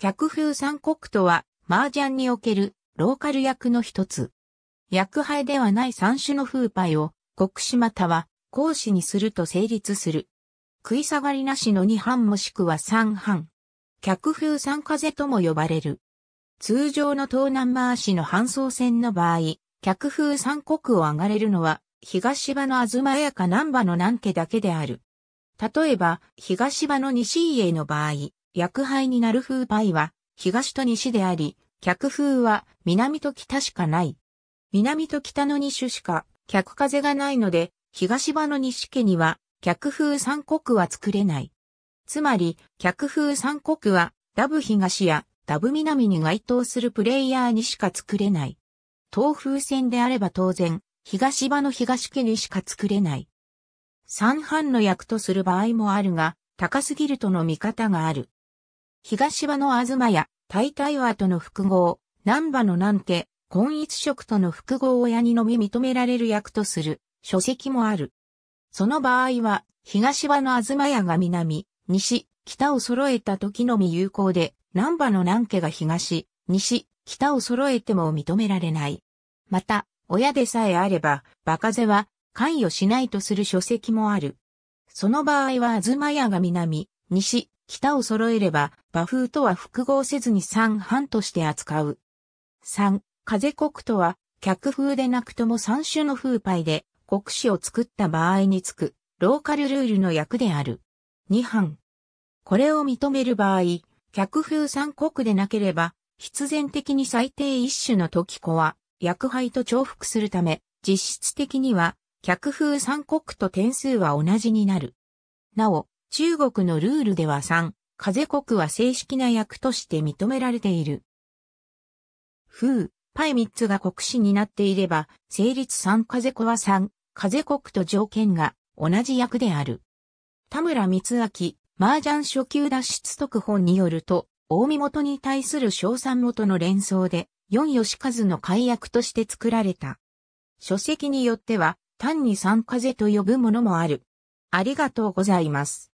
客風三国とは、麻雀におけるローカル役の一つ。役牌ではない三種の風牌を、国士または、講師にすると成立する。食い下がりなしの二半もしくは三半。客風三風とも呼ばれる。通常の東南回しの搬送線の場合、客風三国を上がれるのは、東場の東やか南場の南家だけである。例えば、東場の西家の場合、薬杯になる風イは、東と西であり、客風は南と北しかない。南と北の2種しか客風がないので、東場の西家には客風三国は作れない。つまり、客風三国はダブ東やダブ南に該当するプレイヤーにしか作れない。東風戦であれば当然、東場の東家にしか作れない。三半の役とする場合もあるが、高すぎるとの見方がある。東場の東屋、大体和との複合、南波の南家、混一色との複合親にのみ認められる役とする書籍もある。その場合は、東場の東屋が南、西、北を揃えた時のみ有効で、南波の南家が東、西、北を揃えても認められない。また、親でさえあれば、馬風は関与しないとする書籍もある。その場合は東屋が南、西、北を揃えれば、馬風とは複合せずに三半として扱う。三、風国とは、客風でなくとも三種の風牌で、国史を作った場合につく、ローカルルールの役である。二半。これを認める場合、客風三国でなければ、必然的に最低一種の時子は、役牌と重複するため、実質的には、客風三国と点数は同じになる。なお、中国のルールでは3、風国は正式な役として認められている。風、パイ3つが国士になっていれば、成立3風子は3、風国と条件が同じ役である。田村光明、麻雀初級脱出特本によると、大見元に対する小三元の連想で、四吉和の解約として作られた。書籍によっては、単に三風と呼ぶものもある。ありがとうございます。